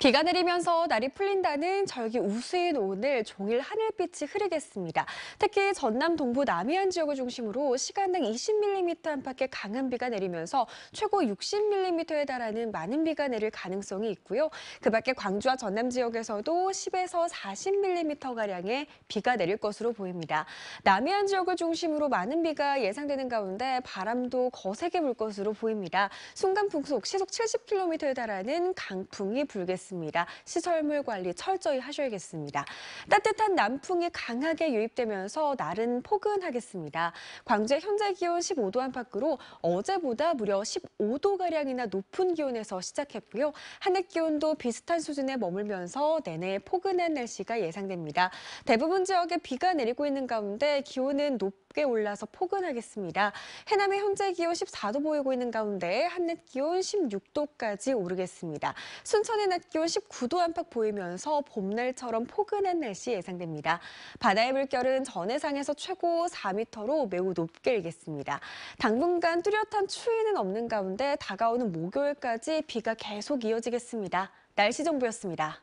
비가 내리면서 날이 풀린다는 절기 우수인 오늘 종일 하늘빛이 흐리겠습니다. 특히 전남 동부 남해안 지역을 중심으로 시간당 20mm 안팎의 강한 비가 내리면서 최고 60mm에 달하는 많은 비가 내릴 가능성이 있고요. 그 밖에 광주와 전남 지역에서도 10에서 40mm가량의 비가 내릴 것으로 보입니다. 남해안 지역을 중심으로 많은 비가 예상되는 가운데 바람도 거세게 불 것으로 보입니다. 순간풍속 시속 70km에 달하는 강풍이 불겠습니다. 있습니다. 시설물 관리 철저히 하셔야겠습니다. 따뜻한 남풍이 강하게 유입되면서 날은 포근하겠습니다. 광주의 현재 기온 15도 안팎으로 어제보다 무려 15도가량이나 높은 기온에서 시작했고요. 한낮 기온도 비슷한 수준에 머물면서 내내 포근한 날씨가 예상됩니다. 대부분 지역에 비가 내리고 있는 가운데 기온은 높꽤 올라서 포근하겠습니다. 해남의 현재 기온 14도 보이고 있는 가운데 한낮 기온 16도까지 오르겠습니다. 순천의 낮 기온 19도 안팎 보이면서 봄날처럼 포근한 날씨 예상됩니다. 바다의 물결은 전해상에서 최고 4m로 매우 높게 일겠습니다. 당분간 뚜렷한 추위는 없는 가운데 다가오는 목요일까지 비가 계속 이어지겠습니다. 날씨 정보였습니다.